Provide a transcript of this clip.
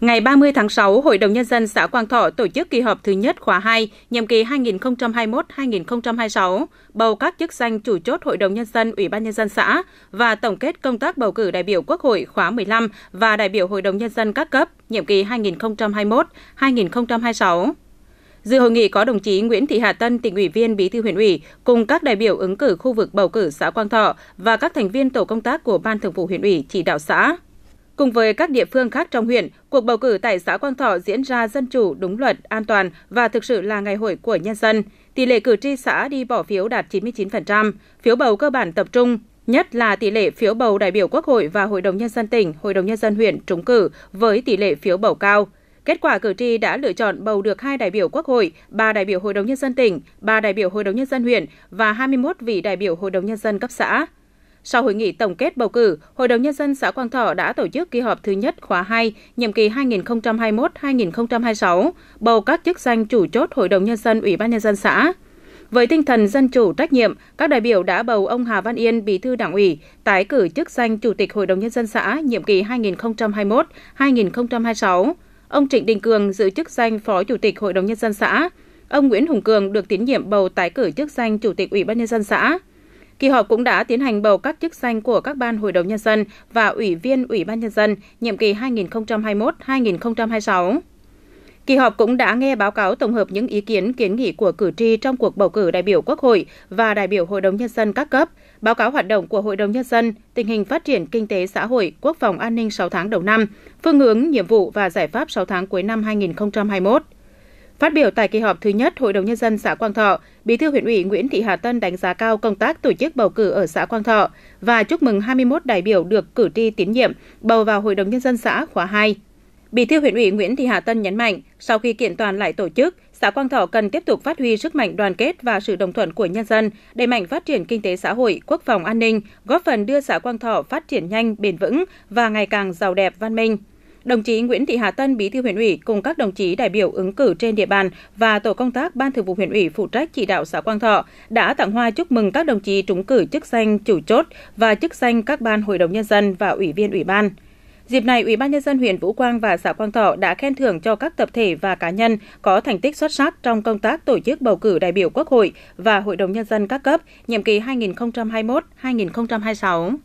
Ngày 30 tháng 6, Hội đồng Nhân dân xã Quang Thọ tổ chức kỳ họp thứ nhất khóa 2, nhiệm kỳ 2021-2026, bầu các chức danh chủ chốt Hội đồng Nhân dân, Ủy ban Nhân dân xã và tổng kết công tác bầu cử đại biểu Quốc hội khóa 15 và đại biểu Hội đồng Nhân dân các cấp, nhiệm kỳ 2021-2026. Dự hội nghị có đồng chí Nguyễn Thị Hà Tân, tỉnh ủy viên Bí thư huyện ủy, cùng các đại biểu ứng cử khu vực bầu cử xã Quang Thọ và các thành viên tổ công tác của Ban Thường vụ huyện ủy chỉ đạo xã. Cùng với các địa phương khác trong huyện, cuộc bầu cử tại xã Quang Thọ diễn ra dân chủ, đúng luật, an toàn và thực sự là ngày hội của nhân dân. Tỷ lệ cử tri xã đi bỏ phiếu đạt 99%, phiếu bầu cơ bản tập trung, nhất là tỷ lệ phiếu bầu đại biểu Quốc hội và Hội đồng Nhân dân tỉnh, Hội đồng Nhân dân huyện trúng cử với tỷ lệ phiếu bầu cao. Kết quả cử tri đã lựa chọn bầu được hai đại biểu Quốc hội, ba đại biểu Hội đồng Nhân dân tỉnh, ba đại biểu Hội đồng Nhân dân huyện và 21 vị đại biểu Hội đồng Nhân dân cấp xã. Sau hội nghị tổng kết bầu cử, Hội đồng Nhân dân xã Quang Thọ đã tổ chức kỳ họp thứ nhất khóa 2, nhiệm kỳ 2021-2026, bầu các chức danh chủ chốt Hội đồng Nhân dân Ủy ban Nhân dân xã. Với tinh thần dân chủ trách nhiệm, các đại biểu đã bầu ông Hà Văn Yên, Bí thư Đảng ủy, tái cử chức danh Chủ tịch Hội đồng Nhân dân xã nhiệm kỳ 2021-2026. Ông Trịnh Đình Cường giữ chức danh Phó Chủ tịch Hội đồng Nhân dân xã. Ông Nguyễn Hùng Cường được tín nhiệm bầu tái cử chức danh Chủ tịch Ủy ban Nhân dân xã. Kỳ họp cũng đã tiến hành bầu các chức danh của các ban Hội đồng Nhân dân và Ủy viên Ủy ban Nhân dân nhiệm kỳ 2021-2026. Kỳ họp cũng đã nghe báo cáo tổng hợp những ý kiến kiến nghị của cử tri trong cuộc bầu cử đại biểu Quốc hội và đại biểu Hội đồng Nhân dân các cấp, báo cáo hoạt động của Hội đồng Nhân dân, tình hình phát triển kinh tế xã hội, quốc phòng an ninh 6 tháng đầu năm, phương hướng, nhiệm vụ và giải pháp 6 tháng cuối năm 2021. Phát biểu tại kỳ họp thứ nhất Hội đồng Nhân dân xã Quang Thọ, Bí thư huyện ủy Nguyễn Thị Hà Tân đánh giá cao công tác tổ chức bầu cử ở xã Quang Thọ và chúc mừng 21 đại biểu được cử tri tín nhiệm bầu vào Hội đồng Nhân dân xã khóa 2. Bí thư huyện ủy Nguyễn Thị Hà Tân nhấn mạnh, sau khi kiện toàn lại tổ chức, xã Quang Thọ cần tiếp tục phát huy sức mạnh đoàn kết và sự đồng thuận của nhân dân, đẩy mạnh phát triển kinh tế xã hội, quốc phòng an ninh, góp phần đưa xã Quang Thọ phát triển nhanh, bền vững và ngày càng giàu đẹp văn minh. Đồng chí Nguyễn Thị Hà Tân, Bí thư huyện ủy cùng các đồng chí đại biểu ứng cử trên địa bàn và tổ công tác Ban Thường vụ huyện ủy phụ trách chỉ đạo xã Quang Thọ đã tặng hoa chúc mừng các đồng chí trúng cử chức danh chủ chốt và chức danh các ban Hội đồng nhân dân và ủy viên ủy ban. Dịp này, Ủy ban nhân dân huyện Vũ Quang và xã Quang Thọ đã khen thưởng cho các tập thể và cá nhân có thành tích xuất sắc trong công tác tổ chức bầu cử đại biểu Quốc hội và Hội đồng nhân dân các cấp nhiệm kỳ 2021-2026.